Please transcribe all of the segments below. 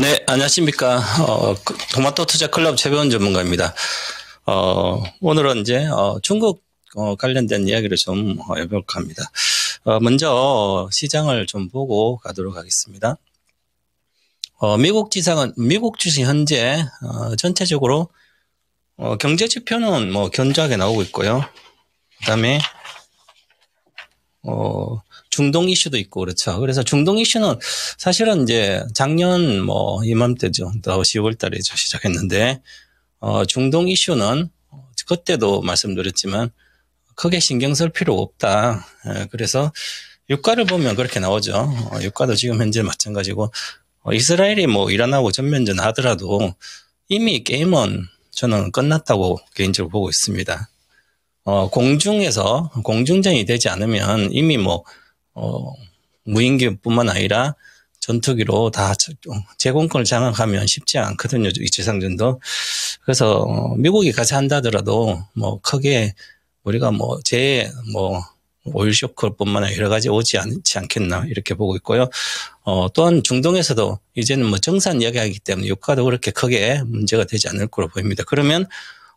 네, 안녕하십니까. 어, 그, 토마토 투자 클럽 최배원 전문가입니다. 어, 오늘은 이제 어, 중국 어, 관련된 이야기를 좀 어, 해볼까 합니다. 어, 먼저 어, 시장을 좀 보고 가도록 하겠습니다. 어, 미국 지상은, 미국 주식 현재 어, 전체적으로 어, 경제 지표는 뭐 견조하게 나오고 있고요. 그 다음에 어, 중동 이슈도 있고 그렇죠. 그래서 중동 이슈는 사실은 이제 작년 뭐 이맘때죠. 또 10월 달에 시작했는데 어 중동 이슈는 그때도 말씀드렸지만 크게 신경 쓸필요 없다. 예, 그래서 유가를 보면 그렇게 나오죠. 어, 유가도 지금 현재 마찬가지고 어, 이스라엘이 뭐 이란하고 전면전 하더라도 이미 게임은 저는 끝났다고 개인적으로 보고 있습니다. 어, 공중에서 공중전이 되지 않으면 이미 뭐 어, 무인기뿐만 아니라 전투기로 다 제공권을 장악하면 쉽지 않거든요. 이 지상전도. 그래서 어, 미국이 같이 한다더라도 뭐 크게 우리가 뭐 제뭐 오일 쇼크뿐만 아니라 여러 가지 오지 않지 않겠나 이렇게 보고 있고요. 어, 또한 중동에서도 이제는 뭐 정산 이야기하기 때문에 유가도 그렇게 크게 문제가 되지 않을 것으로 보입니다. 그러면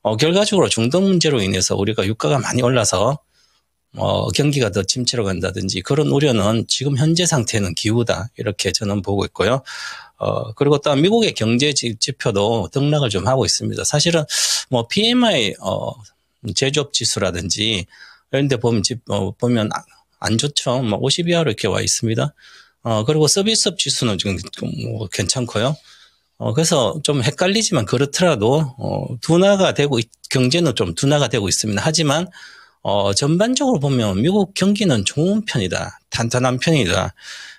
어, 결과적으로 중동 문제로 인해서 우리가 유가가 많이 올라서 어, 경기가 더 침체로 간다든지 그런 우려는 지금 현재 상태는 기우다 이렇게 저는 보고 있고요. 어, 그리고 또 미국의 경제 지표도 등락을 좀 하고 있습니다. 사실은 뭐 PMI 어, 제조업 지수라든지 이런 데 보면 어, 보면 아, 안 좋죠. 뭐50 이하로 이렇게 와 있습니다. 어, 그리고 서비스업 지수는 지금 뭐 괜찮고요. 어, 그래서 좀 헷갈리지만 그렇더라도 어, 둔화가 되고 경제는 좀 둔화가 되고 있습니다. 하지만 어, 전반적으로 보면 미국 경기는 좋은 편이다. 탄탄한 편이다.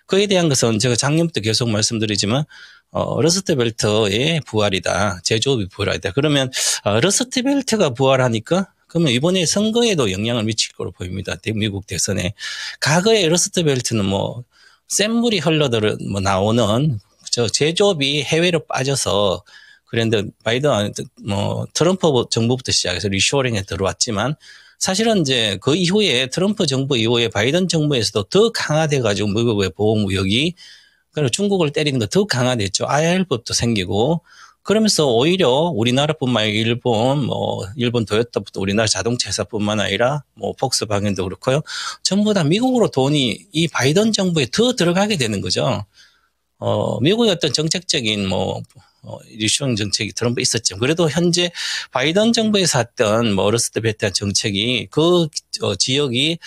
그에 대한 것은 제가 작년부터 계속 말씀드리지만 어, 러스트벨트의 부활이다. 제조업이 부활이다. 그러면 어, 러스트벨트가 부활하니까 그러면 이번에 선거에도 영향을 미칠 거로 보입니다. 미국 대선에. 과거에 러스트벨트는 뭐 센물이 흘러들 어뭐 나오는 저 제조업이 해외로 빠져서 그런데 바이든 뭐 트럼프 정부부터 시작해서 리쇼링에 들어왔지만 사실은 이제 그 이후에 트럼프 정부 이후에 바이든 정부에서도 더 강화돼 가지고 미국의 보호무역이 그리고 중국을 때리는 거 더 강화됐죠. IR법도 생기고 그러면서 오히려 우리나라뿐만 아니라 일본, 뭐 일본 도요타부터 우리나라 자동차 회사뿐만 아니라 뭐 폭스바겐도 그렇고요. 전부 다 미국으로 돈이 이 바이든 정부에 더 들어가게 되는 거죠. 어, 미국의 어떤 정책적인 뭐 유치원 어, 정책이 트럼프 있었죠. 그래도 현재 바이든 정부에서 했던 뭐 어렸을 때트던 정책이 그 어, 지역이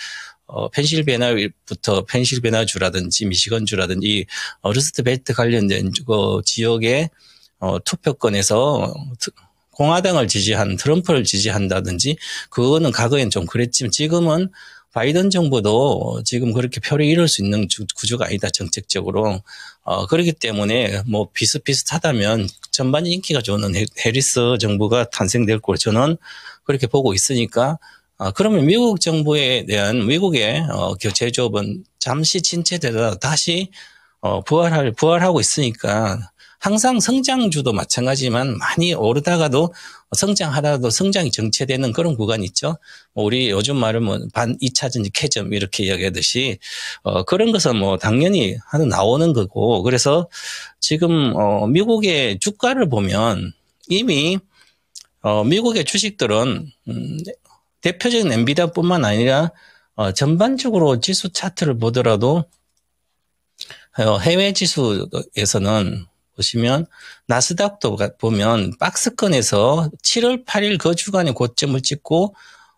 어, 펜실베나부터 펜실베나주라든지 미시건주라든지 어렸을때 벨트 관련된 그 지역의 어, 투표권에서 공화당을 지지한 트럼프를 지지한다든지 그거는 과거엔 좀 그랬지만 지금은 바이든 정부도 지금 그렇게 표를 잃을 수 있는 구조가 아니다 정책적으로 어, 그렇기 때문에 뭐 비슷비슷하다면 전반 인기가 좋은 해리스 정부가 탄생될 걸 저는 그렇게 보고 있으니까 아, 그러면 미국 정부에 대한 미국의 어, 교체조업은 그 잠시 진체되다 다시 어, 부활할 부활하고 있으니까 항상 성장주도 마찬가지지만 많이 오르다가도 성장하다가도 성장이 정체되는 그런 구간이 있죠. 뭐 우리 요즘 말은 뭐반 이차전지 캐점 이렇게 이야기하듯이 어 그런 것은 뭐 당연히 하나 나오는 거고 그래서 지금 어 미국의 주가를 보면 이미 어 미국의 주식들은 음 대표적인 엔비다뿐만 아니라 어 전반적으로 지수 차트를 보더라도 어, 해외 지수에서는 보시면 나스닥도 보면 박스권에서 7월 8일 그 주간에 고점을 찍고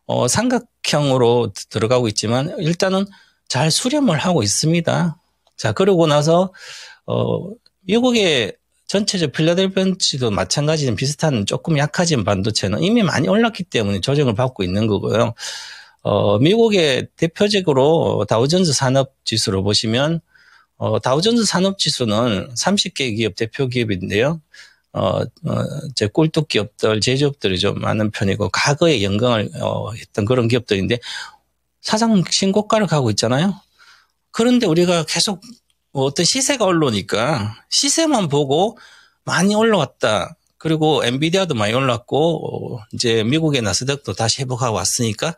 어, 삼각형으로 들어가고 있지만 일단은 잘 수렴을 하고 있습니다. 자 그러고 나서 어, 미국의 전체적 필라델피아지도 마찬가지는 비슷한 조금 약해진 반도체는 이미 많이 올랐기 때문에 조정을 받고 있는 거고요. 어, 미국의 대표적으로 다우존스 산업 지수로 보시면 어, 다우존스 산업지수는 30개 기업 대표 기업인데요. 어, 어, 제꼴뚝 기업들, 제조업들이 좀 많은 편이고, 과거에 영광을 어, 했던 그런 기업들인데, 사상 신고가를 가고 있잖아요. 그런데 우리가 계속 뭐 어떤 시세가 올라오니까, 시세만 보고 많이 올라왔다. 그리고 엔비디아도 많이 올랐고 어, 이제 미국의 나스닥도 다시 회복하고 왔으니까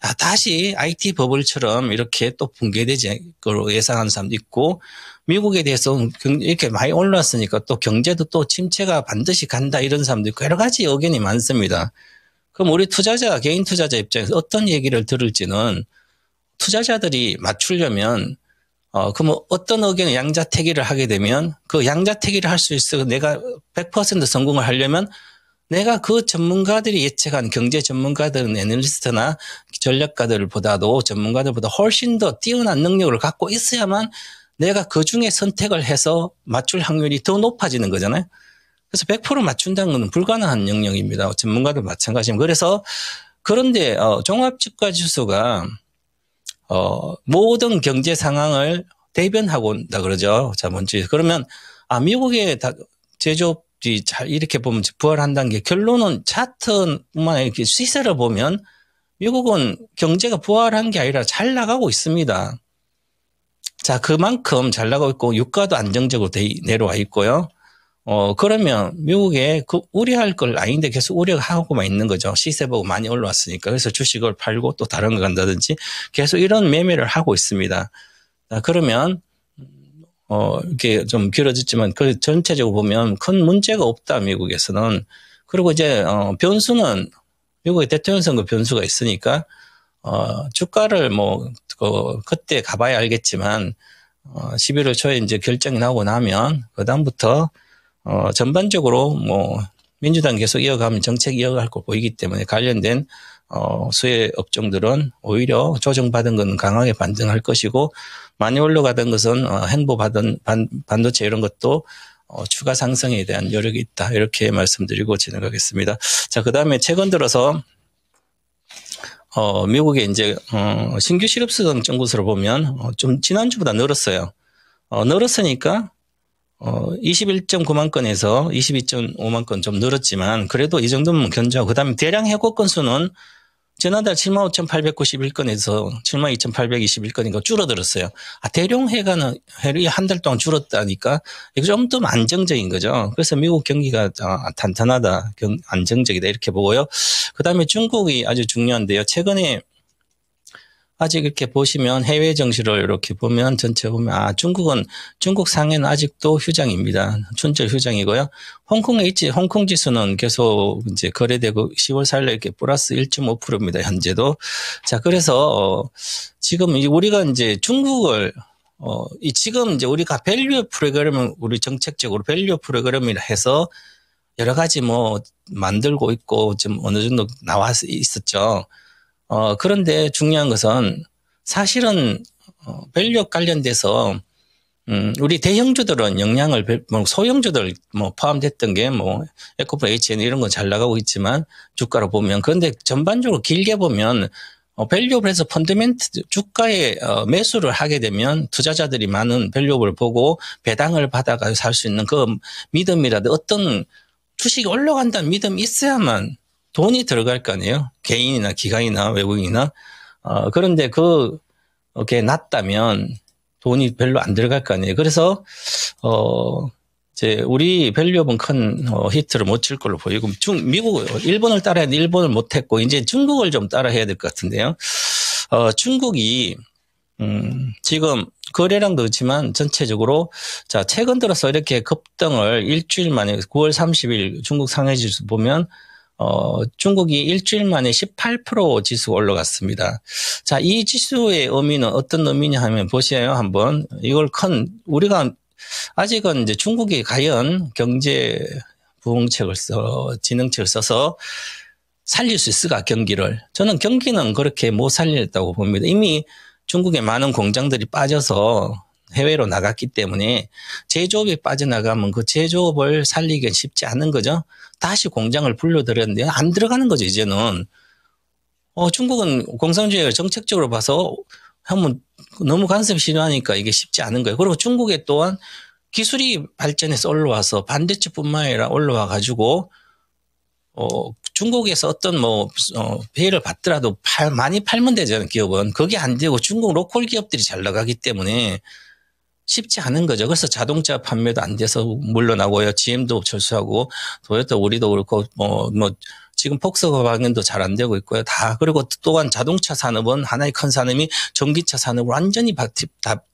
아, 다시 IT 버블처럼 이렇게 또 붕괴되지 걸로 예상하는 사람도 있고 미국에 대해서 이렇게 많이 올랐으니까 또 경제도 또 침체가 반드시 간다 이런 사람도 있고 여러 가지 의견이 많습니다. 그럼 우리 투자자 개인 투자자 입장에서 어떤 얘기를 들을지는 투자자들이 맞추려면 어, 그러면 어떤 의견에 양자택일을 하게 되면 그 양자택일을 할 수 있어 내가 100% 성공을 하려면 내가 그 전문가들이 예측한 경제 전문가들은 애널리스트나 전략가들보다도 전문가들보다 훨씬 더 뛰어난 능력을 갖고 있어야만 내가 그 중에 선택을 해서 맞출 확률이 더 높아지는 거잖아요. 그래서 100% 맞춘다는 건 불가능한 영역입니다. 전문가들 마찬가지입니다. 그래서 그런데 어, 종합주가지수가 어, 모든 경제 상황을 대변하고 온다 그러죠. 자본주의. 그러면 아 미국의 다 제조업이 잘 이렇게 보면 부활한다는 게 결론은 차트만 이렇게 시세를 보면 미국은 경제가 부활한 게 아니라 잘 나가고 있습니다. 자, 그만큼 잘 나가고 있고 유가도 안정적으로 내려와 있고요. 어, 그러면 미국에 그 우려할 걸 아닌데 계속 우려하고만 있는 거죠. 시세보고 많이 올라왔으니까. 그래서 주식을 팔고 또 다른 거 간다든지 계속 이런 매매를 하고 있습니다. 아, 그러면 어, 이렇게 좀 길어졌지만 그 전체적으로 보면 큰 문제가 없다 미국에서는 그리고 이제 어, 변수는 미국의 대통령 선거 변수가 있으니까 어, 주가를 뭐 그, 그때 가봐야 알겠지만 어, 11월 초에 이제 결정이 나고 오 나면 그 다음부터 어, 전반적으로 뭐 민주당 계속 이어가면 정책 이어갈 거 보이기 때문에 관련된 어, 수혜 업종들은 오히려 조정받은 건 강하게 반등할 것이고 많이 올라가던 것은 어, 행보 받은 반, 반도체 이런 것도 어, 추가 상승에 대한 여력이 있다 이렇게 말씀드리고 진행하겠습니다. 자 그다음에 최근 들어서 어, 미국의 이제 어, 신규 실업수당 정구서를 보면 어, 좀 지난주보다 늘었어요. 어, 늘었으니까 어, 21.9만 건에서 22.5만 건 좀 늘었지만 그래도 이 정도면 견조하고 그다음에 대량 해고 건수는 지난달 7만 5,891건에서 7만 2,821건인가 줄어들었어요. 아, 대룡 해가는 해이 한달 동안 줄었다니까 이거 좀 더 안정적인 거죠. 그래서 미국 경기가 아, 탄탄하다, 경, 안정적이다 이렇게 보고요. 그다음에 중국이 아주 중요한데요. 최근에 아직 이렇게 보시면 해외 정시를 이렇게 보면 전체 보면 아 중국은 중국 상해는 아직도 휴장입니다. 춘절 휴장이고요. 홍콩에 있지 홍콩 지수는 계속 이제 거래되고 10월 4일에 이렇게 플러스 1.5%입니다. 현재도 자 그래서 어, 지금 우리가 이제 중국을 어, 이 지금 이제 우리가 밸류 프로그램을 우리 정책적으로 밸류 프로그램이라 해서 여러 가지 뭐 만들고 있고 지금 어느 정도 나와 있었죠. 어, 그런데 중요한 것은 사실은 어, 밸류 업 관련돼서 음, 우리 대형주들은 영향을 뭐 소형주들 뭐 포함됐던 게뭐 에코프 HN 이런 건 잘 나가고 있지만 주가로 보면 그런데 전반적으로 길게 보면 어, 밸류업에서 펀드멘트 주가에 어, 매수를 하게 되면 투자자들이 많은 밸류업을 보고 배당을 받아가 살수 있는 그 믿음이라든 어떤 주식이 올라간다는 믿음이 있어야만 돈이 들어갈 거 아니에요. 개인이나 기관이나 외국인이나. 어, 그런데 그, 이렇게 낮다면 돈이 별로 안 들어갈 거 아니에요. 그래서, 어, 이제 우리 밸류업은 큰 어, 히트를 못 칠 걸로 보이고, 중, 미국, 일본을 따라야 돼. 일본을 못 했고, 이제 중국을 좀 따라해야 될 것 같은데요. 어, 중국이, 음, 지금 거래량도 그렇지만 전체적으로 자 최근 들어서 이렇게 급등을 일주일 만에 9월 30일 중국 상해 지수 보면 어, 중국이 일주일 만에 18% 지수 올라갔습니다. 자, 이 지수의 의미는 어떤 의미냐 하면 보시나요? 한번 이걸 큰 우리가 아직은 이제 중국이 과연 경제 부흥책을 써 진흥책을 써서 살릴 수 있을까 경기를 저는 경기는 그렇게 못 살렸다고 봅니다. 이미 중국의 많은 공장들이 빠져서 해외로 나갔기 때문에 제조업이 빠져나가면 그 제조업을 살리기 쉽지 않은 거죠. 다시 공장을 불러들였는데 안 들어가는 거죠 이제는. 어, 중국은 공산주의가 정책적으로 봐서 한번 너무 간섭싫어하니까 이게 쉽지 않은 거예요. 그리고 중국에 또한 기술이 발전해서 올라와서 반대쪽뿐만 아니라 올라와 가지고 어, 중국에서 어떤 뭐, 어, 회의를 받더라도 팔, 많이 팔면 되잖아요, 기업은. 그게 안 되고 중국 로컬 기업들이 잘 나가기 때문에 쉽지 않은 거죠. 그래서 자동차 판매도 안 돼서 물러나고요. GM도 철수하고 도요타 우리도 그렇고 뭐뭐 뭐 지금 폭스가방겐도잘 안 되고 있고요. 다 그리고 또한 자동차 산업은 하나의 큰 산업이 전기차 산업을 완전히 바, 다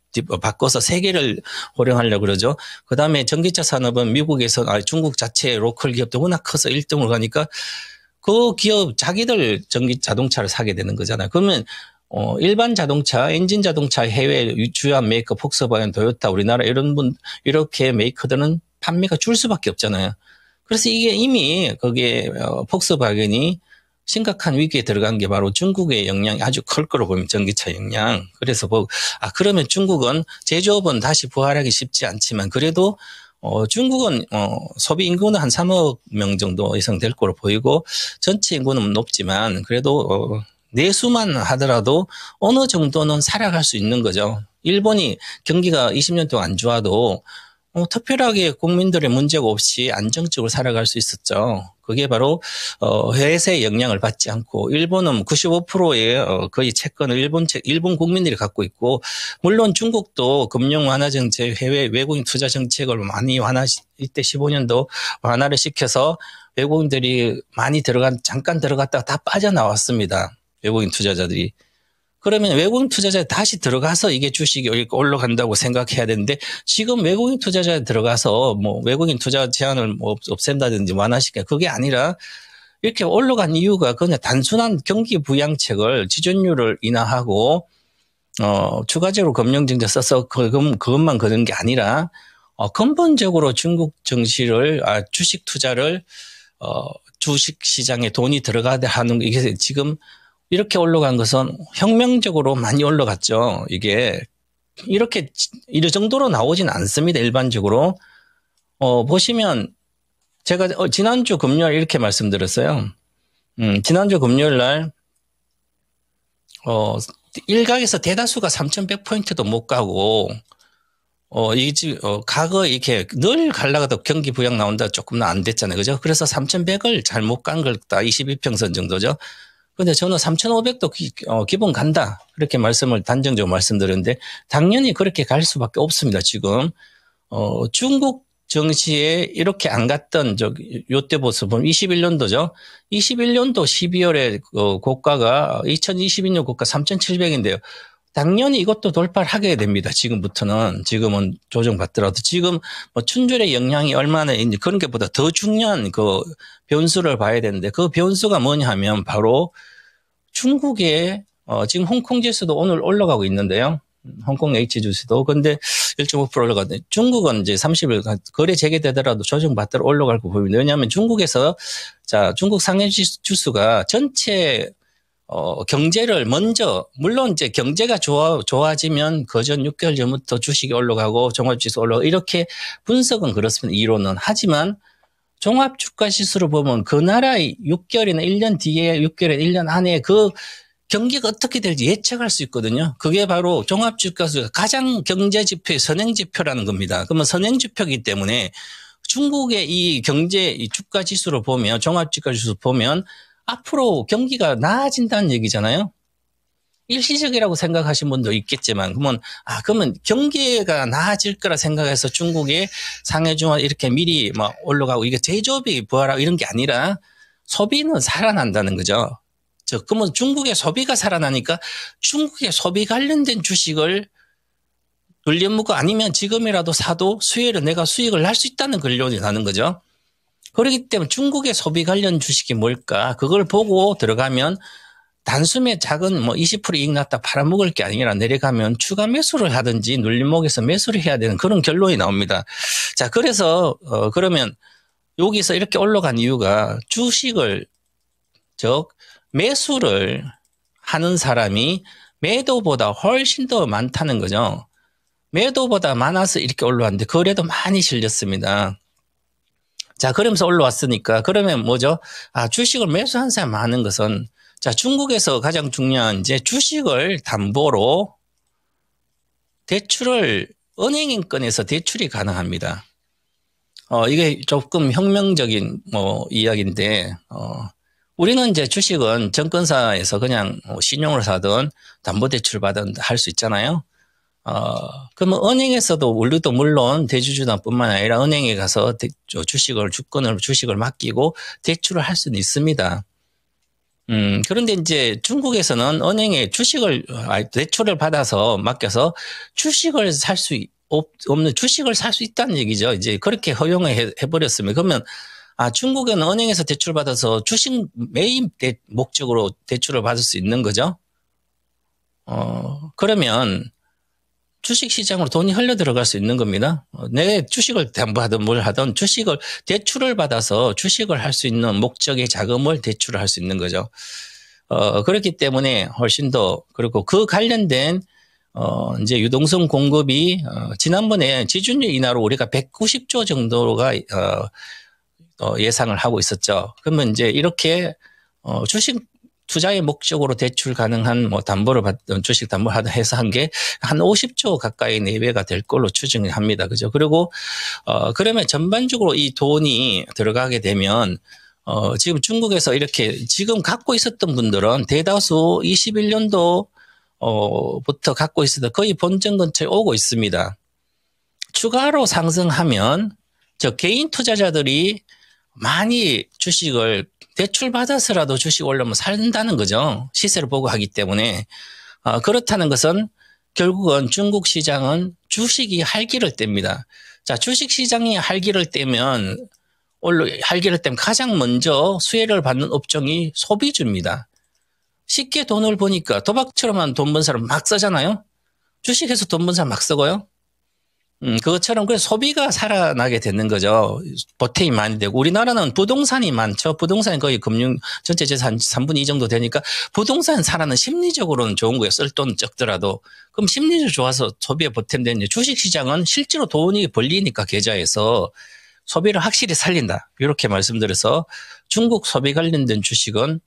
바꿔서 세계를 호령하려고 그러죠. 그 다음에 전기차 산업은 미국에서, 아, 중국 자체 로컬 기업도 워낙 커서 1등으로 가니까 그 기업 자기들 전기 자동차를 사게 되는 거잖아요. 그러면 어, 일반 자동차, 엔진 자동차 해외 주요한 메이커 폭스바겐, 도요타, 우리나라 이런 분 이렇게 메이커들은 판매가 줄 수밖에 없잖아요. 그래서 이게 이미 거기에 어, 폭스바겐이 심각한 위기에 들어간 게 바로 중국의 역량이 아주 클 거로 보입니다. 전기차 역량. 그래서 뭐, 아, 그러면 중국은 제조업은 다시 부활하기 쉽지 않지만 그래도 어, 중국은 어, 소비 인구는 한 3억 명 정도 이상 될 거로 보이고 전체 인구는 높지만 그래도 어, 내수만 하더라도 어느 정도는 살아갈 수 있는 거죠. 일본이 경기가 20년 동안 안 좋아도 어, 특별하게 국민들의 문제가 없이 안정적으로 살아갈 수 있었죠. 그게 바로 어, 회사의 영향을 받지 않고 일본은 95%의 어, 거의 채권을 일본 채, 일본 국민들이 갖고 있고 물론 중국도 금융 완화 정책, 해외 외국인 투자 정책을 많이 완화 이때 15년도 완화를 시켜서 외국인들이 많이 들어간 잠깐 들어갔다가 다 빠져나왔습니다. 외국인 투자자들이. 그러면 외국인 투자자 다시 들어가서 이게 주식이 올라간다고 생각해야 되는데 지금 외국인 투자자에 들어가서 뭐 외국인 투자 제한을 뭐 없앤다든지 완화시켜 그게 아니라 이렇게 올라간 이유가 그냥 단순한 경기 부양책을 지준율을 인하하고 어 추가적으로 금융증책 써서 그금 그것만 거는 게 아니라 어 근본적으로 중국 증시를아 주식 투자를 어 주식 시장에 돈이 들어가야 하는 이게 지금 이렇게 올라간 것은 혁명적으로 많이 올라갔죠. 이게 이렇게 이 정도로 나오진 않습니다. 일반적으로 어, 보시면 제가 어, 지난주 금요일 이렇게 말씀드렸어요. 음, 지난주 금요일 날 어, 일각에서 대다수가 3,100포인트도 못 가고 어, 이, 어, 과거 이렇게 늘 갈라가다 경기 부양 나온다 조금 은안 됐잖아요. 그죠? 그래서 3,100을 잘 못 간걸다 22평선 정도죠. 근데 저는 3,500도 기, 어, 기본 간다. 그렇게 말씀을 단정적으로 말씀드렸는데 당연히 그렇게 갈 수밖에 없습니다. 지금 어, 중국 정시에 이렇게 안 갔던 저 요때 보수 보면 21년도죠. 21년도 12월에 그 어, 고가가 2022년 고가 3,700인데요. 당연히 이것도 돌파하게 를 됩니다. 지금부터는 지금은 조정받더라도 지금 뭐 춘절의 영향이 얼마나 있는지 그런 게보다 더 중요한 그 변수를 봐야 되는데 그 변수가 뭐냐하면 바로 중국의 어 지금 홍콩 지수도 오늘 올라가고 있는데요. 홍콩 H 주수도 근데 1.5% 올라가는데 중국은 이제 30일 거래 재개되더라도 조정받더라 올라갈 거 보입니다. 왜냐하면 중국에서 자 중국 상해 주수가 전체 어, 경제를 먼저 물론 이제 경제가 좋아 좋아지면 그전 6개월 전부터 주식이 올라가고 종합지수 올라가고 이렇게 분석은 그렇습니다. 이론은 하지만 종합 주가 지수로 보면 그 나라의 6개월이나 1년 뒤에 6개월이나 1년 안에 그 경기가 어떻게 될지 예측할 수 있거든요. 그게 바로 종합 주가수 가장 경제 지표의 선행 지표라는 겁니다. 그러면 선행 지표이기 때문에 중국의 이 경제 이 주가 지수로 보면 종합 주가 지수 보면 앞으로 경기가 나아진다는 얘기잖아요. 일시적이라고 생각하신 분도 있겠지만 그러면 아 그러면 경기가 나아질 거라 생각해서 중국의 상해중앙 이렇게 미리 막 뭐 올라가고 이게 제조업이 부활하고 이런 게 아니라 소비는 살아난다는 거죠. 저 그러면 중국의 소비가 살아나니까 중국의 소비 관련된 주식을 돌려먹고 아니면 지금이라도 사도 수혜를 내가 수익을 날수 있다는 근련이 나는 거죠. 그렇기 때문에 중국의 소비 관련 주식이 뭘까? 그걸 보고 들어가면 단숨에 작은 뭐 20% 이익 났다 팔아먹을 게 아니라 내려가면 추가 매수를 하든지 눌림목에서 매수를 해야 되는 그런 결론이 나옵니다. 자, 그래서, 어, 그러면 여기서 이렇게 올라간 이유가 주식을, 즉, 매수를 하는 사람이 매도보다 훨씬 더 많다는 거죠. 매도보다 많아서 이렇게 올라왔는데 거래도 많이 실렸습니다. 자, 그러면서 올라왔으니까 그러면 뭐죠? 아, 주식을 매수한 사람 많은 것은 자, 중국에서 가장 중요한 이제 주식을 담보로 대출을 은행인권에서 대출이 가능합니다. 어, 이게 조금 혁명적인 뭐 이야기인데 어, 우리는 이제 주식은 정권사에서 그냥 뭐 신용을 사든 담보대출 받은 할 수 있잖아요. 어, 그러면 은행에서도 원래도 물론 대주주단뿐만 아니라 은행에 가서 대, 주식을 주권을 주식을 맡기고 대출을 할 수는 있습니다. 음, 그런데 이제 중국에서는 은행에 주식을 아, 대출을 받아서 맡겨서 주식을 살 수 없는 주식을 살 수 있다는 얘기죠. 이제 그렇게 허용을 해, 해버렸으면 그러면 아 중국에는 은행에서 대출 받아서 주식 매입 대, 목적으로 대출을 받을 수 있는 거죠. 어 그러면 주식시장으로 돈이 흘려 들어갈 수 있는 겁니다. 내 주식을 담보하든 뭘 하든 주식을 대출을 받아서 주식을 할 수 있는 목적의 자금을 대출을 할 수 있는 거죠. 어, 그렇기 때문에 훨씬 더 그렇고 그 관련된 어, 이제 유동성 공급이 어, 지난번에 지준율 인하로 우리가 190조 정도가 어, 어, 예상을 하고 있었죠. 그러면 이제 이렇게 어, 주식 투자의 목적으로 대출 가능한 뭐 담보를 받던 주식 담보를 하든 해서 한 게 한 50조 가까이 내외가 될 걸로 추정합니다. 을 그죠? 그리고 어 그러면 전반적으로 이 돈이 들어가게 되면 어 지금 중국에서 이렇게 지금 갖고 있었던 분들은 대다수 21년도 어부터 갖고 있어도 거의 본전 근처에 오고 있습니다. 추가로 상승하면 저 개인 투자자들이 많이 주식을 대출 받아서라도 주식 올려면 산다는 거죠. 시세를 보고 하기 때문에 어, 그렇다는 것은 결국은 중국 시장은 주식이 할기를 뗍니다. 자, 주식 시장이 할기를 떼면 올로 할기를 떼면 가장 먼저 수혜를 받는 업종이 소비주입니다. 쉽게 돈을 보니까 도박처럼만 돈번 사람 막 쓰잖아요. 주식에서 돈 번 사람 막 쓰고요. 음, 그것처럼 그 소비가 살아나게 되는 거죠. 보탬이 많이 되고 우리나라는 부동산이 많죠. 부동산이 거의 금융 전체 재산 3분의 2 정도 되니까 부동산 살아는 심리적으로는 좋은 거예요. 쓸 돈 적더라도. 그럼 심리적으로 좋아서 소비에 보탬되는 주식시장은 실제로 돈이 벌리니까 계좌에서 소비를 확실히 살린다. 이렇게 말씀드려서 중국 소비 관련된 주식은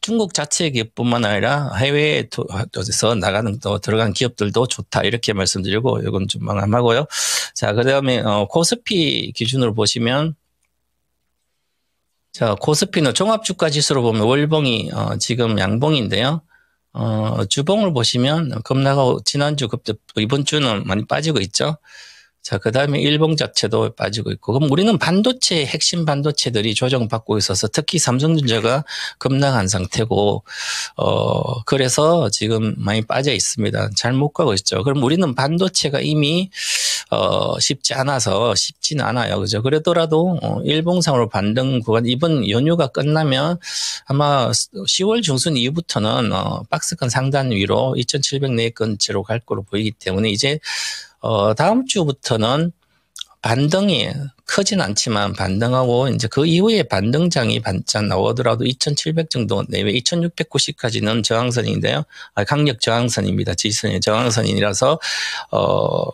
중국 자체 기업뿐만 아니라 해외에서 나가는 또 들어간 기업들도 좋다 이렇게 말씀드리고 이건 좀 망함하고요. 자 그다음에 어, 코스피 기준으로 보시면 자 코스피는 종합주가 지수로 보면 월봉이 어, 지금 양봉인데요. 어, 주봉을 보시면 어, 급락하고 지난주 급등 이번 주는 많이 빠지고 있죠. 자, 그 다음에 일본 자체도 빠지고 있고. 그럼 우리는 반도체, 핵심 반도체들이 조정받고 있어서 특히 삼성전자가 급락한 상태고, 어, 그래서 지금 많이 빠져 있습니다. 잘 못 가고 있죠. 그럼 우리는 반도체가 이미, 어, 쉽지 않아서 쉽진 않아요. 그죠. 그러더라도, 어, 일봉상으로 반등 구간, 이번 연휴가 끝나면 아마 10월 중순 이후부터는, 어, 박스권 상단 위로 2700 내건치로 갈 거로 보이기 때문에 이제 어, 다음 주부터는 반등이 크진 않지만 반등하고 이제 그 이후에 반등장이 반짝 나오더라도 2,700 정도 내외 2,690까지는 저항선인데요. 아, 강력 저항선입니다. 지지선이 저항선이라서 어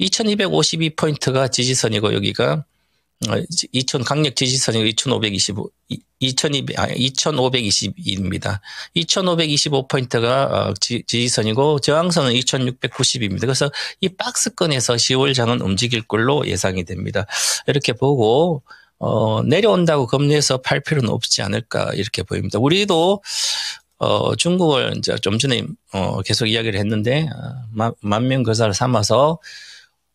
2,252포인트가 지지선이고 여기가 2000 어, 강력 지지선이 2525 2200 아, 2522입니다. 2525포인트가 지지선이고 저항선은 2690입니다. 그래서 이 박스권에서 10월장은 움직일 걸로 예상이 됩니다. 이렇게 보고 어, 내려온다고 리내서팔 필요는 없지 않을까 이렇게 보입니다. 우리도 어, 중국을 이제 좀 전에 어, 계속 이야기를 했는데 어, 만명 거사를 삼아서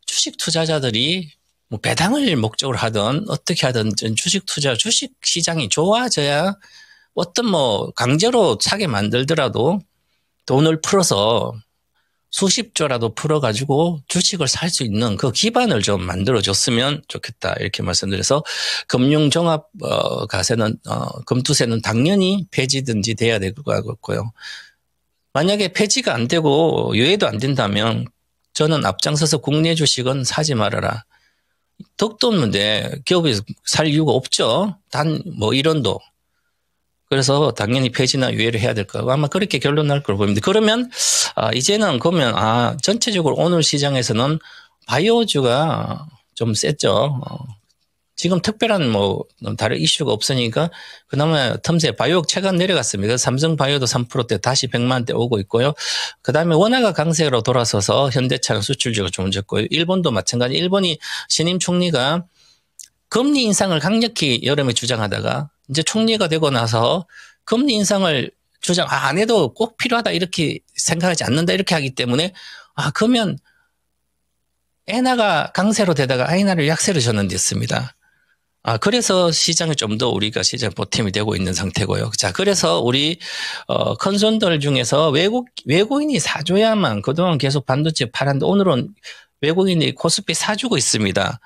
주식 투자자들이 뭐 배당을 목적으로 하든 어떻게 하든 주식 투자 주식 시장이 좋아져야 어떤 뭐 강제로 사게 만들더라도 돈을 풀어서 수십조라도 풀어가지고 주식을 살 수 있는 그 기반을 좀 만들어줬으면 좋겠다 이렇게 말씀드려서 금융종합 어, 가세는 어, 금투세는 당연히 폐지든지 돼야 될 것 같고요. 만약에 폐지가 안 되고 유예도 안 된다면 저는 앞장서서 국내 주식은 사지 말아라. 덕도 없는데 기업에서 살 이유가 없죠. 단 뭐이원도 그래서 당연히 폐지나 유예를 해야 될 거고 아마 그렇게 결론 날 걸로 보입니다. 그러면 아, 이제는 그러면 아 전체적으로 오늘 시장에서는 바이오주가 좀 셌죠. 어, 지금 특별한 뭐 다른 이슈가 없으니까 그나마 틈새 바이오 최근 내려갔습니다. 삼성 바이오도 3%대 다시 100만 대 오고 있고요. 그다음에 원화가 강세로 돌아서서 현대차는 수출주가 좋은졌고요. 일본도 마찬가지. 일본이 신임 총리가 금리 인상을 강력히 여름에 주장하다가 이제 총리가 되고 나서 금리 인상을 주장 아, 안 해도 꼭 필요하다 이렇게 생각하지 않는다 이렇게 하기 때문에 아 그러면 엔화가 강세로 되다가 아이나를 약세로 졌는 데 있습니다. 아, 그래서 시장이 좀 더 우리가 시장 보탬이 되고 있는 상태고요. 자, 그래서 우리, 어, 컨손들 중에서 외국, 외국인이 사줘야만 그동안 계속 반도체 팔았는데 오늘은 외국인이 코스피 사주고 있습니다.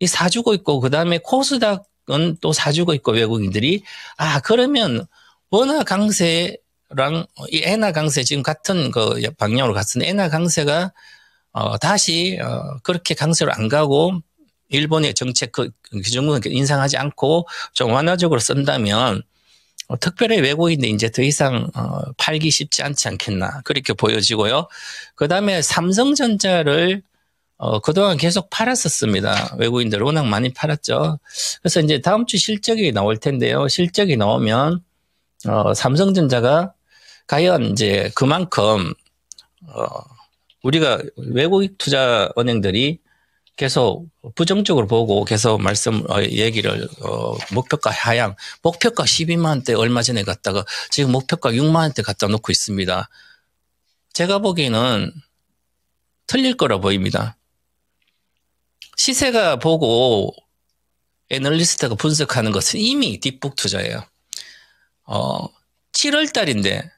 이 사주고 있고, 그 다음에 코스닥은 또 사주고 있고, 외국인들이. 아, 그러면 원화 강세랑 이 엔화 강세 지금 같은 그 방향으로 갔은 엔화 강세가 어, 다시 어, 그렇게 강세로 안 가고 일본의 정책 그 규정은 그 인상하지 않고 좀 완화적으로 쓴다면 어, 특별히 외국인데 이제 더 이상 어, 팔기 쉽지 않지 않겠나 그렇게 보여지고요. 그 다음에 삼성전자를 어, 그동안 계속 팔았었습니다. 외국인들 워낙 많이 팔았죠. 그래서 이제 다음 주 실적이 나올 텐데요. 실적이 나오면 어, 삼성전자가 과연 이제 그만큼 어, 우리가 외국 투자 은행들이 계속 부정적으로 보고 계속 말씀 어, 얘기를 어, 목표가 하향 목표가 12만 원대 얼마 전에 갔다가 지금 목표가 6만 원대 갖다 놓고 있습니다. 제가 보기에는 틀릴 거라 보입니다. 시세가 보고 애널리스트가 분석하는 것은 이미 뒷북 투자예요. 어, 7월 달인데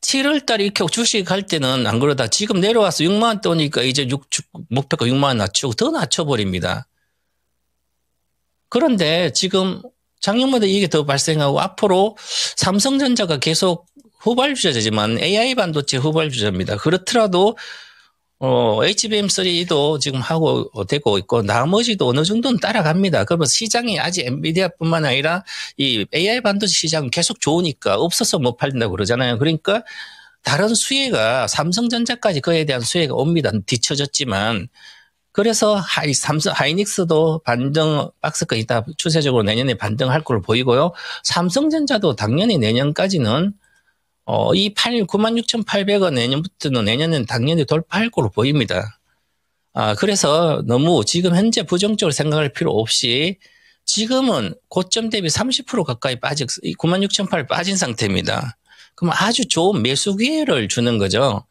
7월 달에 이렇게 주식 할 때는 안 그러다 지금 내려와서 6만 원 떠니까 이제 6, 목표가 6만 원 낮추고 더 낮춰버립니다. 그런데 지금 작년마다이게더 발생하고 앞으로 삼성전자가 계속 후발 주자지만 AI 반도체 후발 주자입니다. 그렇더라도 어, HBM3도 지금 하고 어, 되고 있고 나머지도 어느 정도는 따라갑니다. 그러면 시장이 아직 엔비디아뿐만 아니라 이 AI 반도체 시장은 계속 좋으니까 없어서 못 팔린다고 그러잖아요. 그러니까 다른 수혜가 삼성전자까지 그에 대한 수혜가 옵니다. 뒤쳐졌지만 그래서 하이, 삼성, 하이닉스도 반등 박스까지다 추세적으로 내년에 반등할 걸로 보이고요. 삼성전자도 당연히 내년까지는 어, 이 8일 96,800원 내년부터는 내년엔 당연히 돌파할 거로 보입니다. 아, 그래서 너무 지금 현재 부정적으로 생각할 필요 없이 지금은 고점 대비 30% 가까이 빠진 96,800 빠진 상태입니다. 그럼 아주 좋은 매수 기회를 주는 거죠.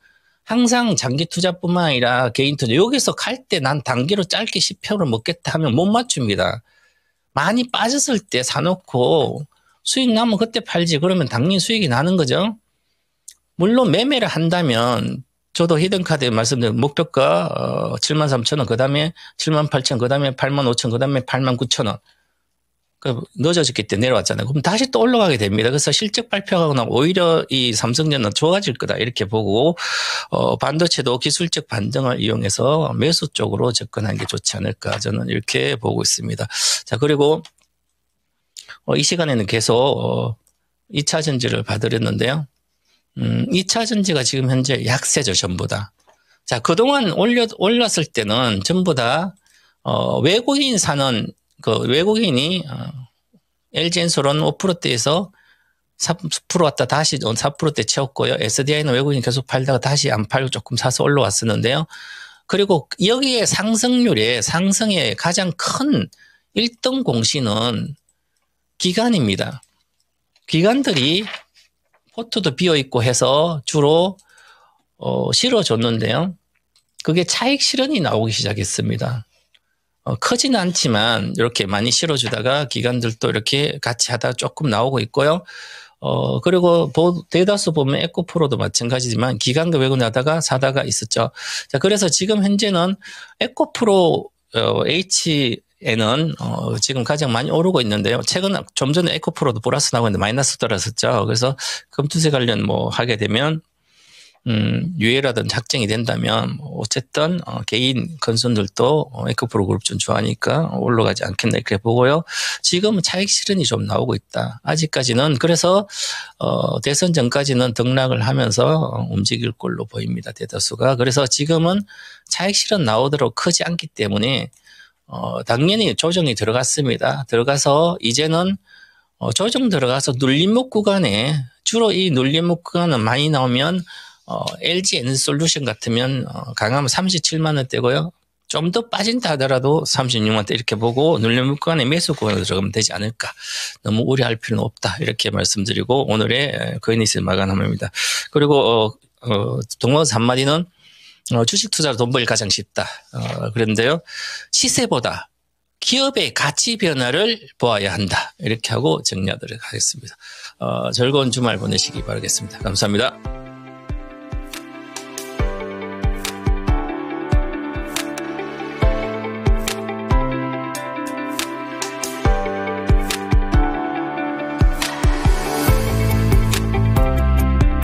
항상 장기 투자뿐만 아니라 개인 투자 여기서 갈 때 난 단기로 짧게 10표를 먹겠다 하면 못 맞춥니다. 많이 빠졌을 때 사놓고 수익 나면 그때 팔지 그러면 당연히 수익이 나는 거죠. 물론 매매를 한다면 저도 히든카드 말씀드린 목표가 어, 7만 3천 원, 그 다음에 7만 8천, 그 다음에 8만 5천, 그 다음에 8만 9천 원. 그 늦어졌기 때문에 내려왔잖아요. 그럼 다시 또 올라가게 됩니다. 그래서 실적 발표하고 나면 오히려 이 삼성전은 좋아질 거다 이렇게 보고 어, 반도체도 기술적 반등을 이용해서 매수 쪽으로 접근하는 게 좋지 않을까 저는 이렇게 보고 있습니다. 자 그리고 어, 이 시간에는 계속 어, 2차 전지를 받으렸는데요. 음, 2차 전지가 지금 현재 약세죠, 전부 다. 자, 그동안 올렸, 올랐을 때는 전부 다, 어, 외국인 사는, 그 외국인이, 어, LG엔솔은 5%대에서 4% 왔다 다시 4%대 어, 채웠고요. SDI는 외국인 계속 팔다가 다시 안 팔고 조금 사서 올라왔었는데요. 그리고 여기에 상승률에 상승의 가장 큰 1등 공신은 기관입니다. 기관들이 포트도 비어 있고 해서 주로 어, 실어줬는데요. 그게 차익 실현이 나오기 시작했습니다. 어, 크진 않지만 이렇게 많이 실어주다가 기관들도 이렇게 같이 하다 조금 나오고 있고요. 어, 그리고 보, 대다수 보면 에코프로도 마찬가지지만 기간과 외근하다가 사다가 있었죠. 자, 그래서 지금 현재는 에코프로 어, H 에는 어, 지금 가장 많이 오르고 있는데요. 최근 좀 전에 에코프로도 플러스 나오는데 마이너스 떨어졌죠. 그래서 금투세 관련 뭐 하게 되면 음, 유예라든지 확정이 된다면 뭐 어쨌든 어, 개인 건선들도 어, 에코프로 그룹 좀좋아하니까 올라가지 않겠나 이렇게 보고요. 지금은 차익 실현이 좀 나오고 있다. 아직까지는 그래서 어, 대선 전까지는 등락을 하면서 어, 움직일 걸로 보입니다. 대다수가 그래서 지금은 차익 실현 나오도록 크지 않기 때문에 어, 당연히 조정이 들어갔습니다. 들어가서 이제는 어, 조정 들어가서 눌림목 구간에 주로 이 눌림목 구간은 많이 나오면 어, LG 엔솔루션 같으면 어, 강하면 37만 원대고요. 좀 더 빠진다 하더라도 36만 대 이렇게 보고 눌림목 구간에 매수 구간으로 들어가면 되지 않을까. 너무 우려할 필요는 없다 이렇게 말씀드리고 오늘의 어, 거인이스 마감함입니다. 그리고 어, 어, 동원 3마디는 어, 주식 투자로 돈 벌기 가장 쉽다. 어, 그런데요. 시세보다 기업의 가치 변화를 보아야 한다. 이렇게 하고 정리하도록 하겠습니다. 어, 즐거운 주말 보내시기 바라겠습니다. 감사합니다.